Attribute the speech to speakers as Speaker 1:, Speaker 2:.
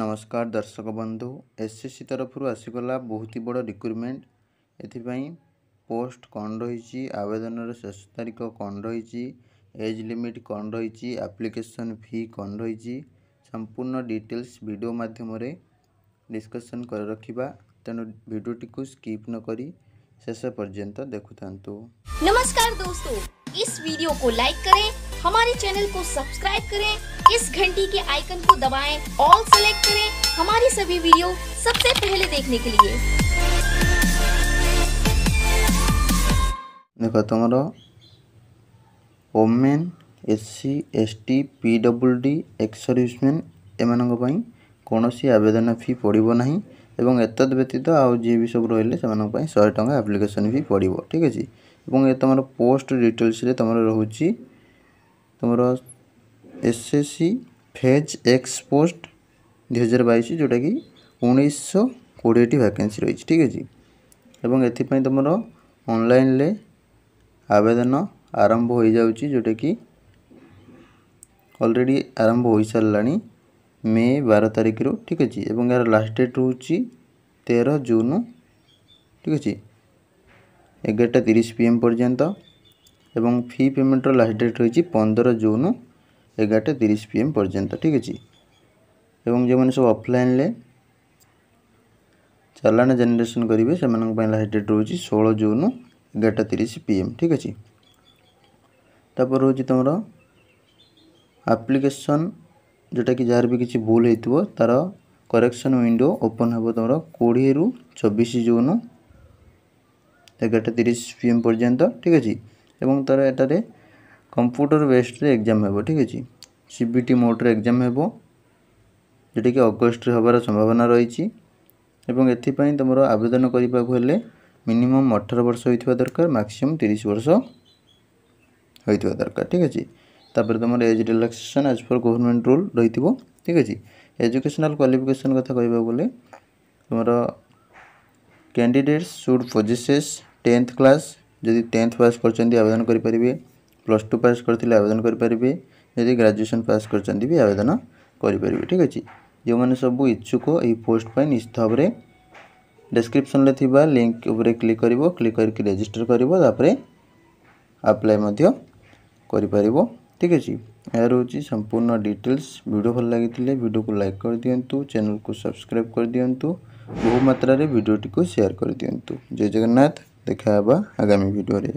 Speaker 1: ନମସ୍କାର ଦର୍ଶକ ବନ୍ଧୁ ଏସ୍ ଏସ୍ ସି ତରଫରୁ ଆସିଗଲା ବହୁତ ବଡ଼ ରିକ୍ରୁଟମେଣ୍ଟ ଏଥିପାଇଁ ପୋଷ୍ଟ କ'ଣ ରହିଛି ଆବେଦନର ଶେଷ ତାରିଖ କ'ଣ ରହିଛି ଏଜ୍ ଲିମିଟ୍ କ'ଣ ରହିଛି ଆପ୍ଲିକେସନ୍ ଫି କ'ଣ ରହିଛି ସମ୍ପୂର୍ଣ୍ଣ ଡିଟେଲ୍ସ ଭିଡ଼ିଓ ମାଧ୍ୟମରେ ଡିସ୍କସନ୍ କରି ରଖିବା ତେଣୁ ଭିଡ଼ିଓଟିକୁ ସ୍କିପ୍ ନକରି ଶେଷ ପର୍ଯ୍ୟନ୍ତ ଦେଖୁଥାନ୍ତୁ ନମସ୍କାର ଦୋସ୍ତ इस वीडियो को लाइक करें हमारे चैनल को सब्सक्राइब करें इस घंटी के आइकन को दबाएं ऑल सेलेक्ट करें हमारी सभी वीडियो सबसे पहले देखने के लिए देखो तुम्हारा women S C S T P W D ex serviceman M कौन सी आवेदन फी पड़ना एवं एतद व्यतीत आज जी भी सब रही शहे टाँग आप्लिकेसन फी पड़ ठीक है ଏବଂ ଏ ତୁମର ପୋଷ୍ଟ ଡିଟେଲ୍ସରେ ତୁମର ରହୁଛି ତୁମର S S C phase X post ଦୁଇହଜାର ବାଇଶ ଯେଉଁଟାକି ଉଣେଇଶହ କୋଡ଼ିଏଟି ଭ୍ୟାକେନ୍ସି ରହିଛି ଠିକ୍ ଅଛି ଏବଂ ଏଥିପାଇଁ ତୁମର ଅନଲାଇନ୍ରେ ଆବେଦନ ଆରମ୍ଭ ହୋଇଯାଉଛି ଯେଉଁଟାକି ଅଲରେଡ଼ି ଆରମ୍ଭ ହୋଇସାରିଲାଣି ମେ ବାର ତାରିଖରୁ ଠିକ୍ ଅଛି ଏବଂ ଏହାର ଲାଷ୍ଟ ଡେଟ୍ ରହୁଛି ତେର ଜୁନ୍ ଠିକ୍ ଅଛି এগারোটা তিরিশ পিএম পর্যন্ত এবং ফি পেমেন্টর লাস্ট ডেট রয়েছে পনেরো জুন এগারোটা তিরিশ পিএম পর্যন্ত ঠিক আছে এবং যে সব অফলাইনলে চালাণ জেনারেসন করবে সে লাস্ট ডেট রয়েছে ষোল জুন এগারোটা তিরিশ পিএম ঠিক আছে তারপর রয়েছে তোমার আপ্লিকেসন যেটা কি যার কিছু ভুল হয়ে তার করেকশন উইন্ডো ওপেন হব তোমার কোড়িয়ে রু চব্বিশ জুন ଏଗାରଟା ତିରିଶ ପି ଏମ୍ ପର୍ଯ୍ୟନ୍ତ ଠିକ୍ ଅଛି ଏବଂ ତା'ର ଏଠାରେ କମ୍ପ୍ୟୁଟର ବେସ୍ଡରେ ଏକ୍ଜାମ୍ ହେବ ଠିକ୍ ଅଛି ସି ବି ଟି ମୋଡ଼ରେ ଏକ୍ଜାମ୍ ହେବ ଯେଉଁଟାକି ଅଗଷ୍ଟରେ ହେବାର ସମ୍ଭାବନା ରହିଛି ଏବଂ ଏଥିପାଇଁ ତୁମର ଆବେଦନ କରିବାକୁ ହେଲେ ମିନିମମ୍ ଅଠର ବର୍ଷ ହୋଇଥିବା ଦରକାର ମ୍ୟାକ୍ସିମମ୍ ତିରିଶ ବର୍ଷ ହୋଇଥିବା ଦରକାର ଠିକ୍ ଅଛି ତାପରେ ତୁମର age relaxation as per government rule ରହିଥିବ ଠିକ୍ ଅଛି ଏଜୁକେସନାଲ୍ କ୍ୱାଲିଫିକେସନ୍ କଥା କହିବାକୁ ଗଲେ ତୁମର candidates should possess tenth class जदि टेन्थ पास करवेदन करेंगे प्लस टू पास करते आवेदन करेंगे यदि ग्राजुएसन पास कर आवेदन करें ठीक अच्छे जो मैंने सब इच्छुक यही पोस्ट निश्चित भाव में डेस्क्रिपन लिंक क्लिक कर क्लिक करके रजिस्टर कर ठीक है यार हूँ संपूर्ण डिटेल्स भिड भल लगे भिड को लाइक कर दिंतु चैनल को सब्सक्राइब कर दिंतु बहुमत भिडियो सेयार कर दिंतु जय जगन्नाथ ଦେଖା ହେବା ଆଗାମୀ ଭିଡ଼ିଓରେ